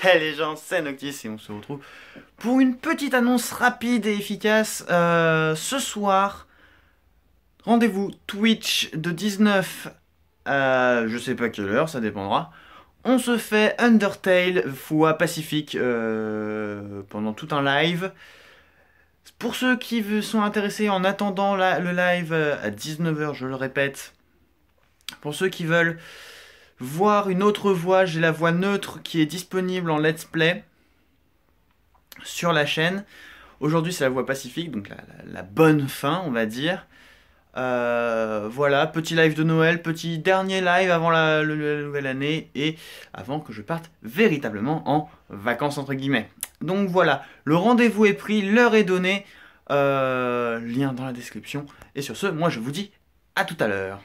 Hey les gens, c'est Noctis et on se retrouve pour une petite annonce rapide et efficace. Euh, ce soir, rendez-vous Twitch de 19 à euh, je sais pas quelle heure, ça dépendra. On se fait Undertale fois Pacifique euh, pendant tout un live. Pour ceux qui sont intéressés en attendant le live à 19h, je le répète, pour ceux qui veulent voir une autre voix, j'ai la voix neutre qui est disponible en let's play sur la chaîne. Aujourd'hui, c'est la voix pacifique, donc la, bonne fin, on va dire. Euh, voilà, petit live de Noël, petit dernier live avant la, nouvelle année et avant que je parte véritablement en vacances, entre guillemets. Donc voilà, le rendez-vous est pris, l'heure est donnée. Euh, lien dans la description. Et sur ce, moi je vous dis à tout à l'heure.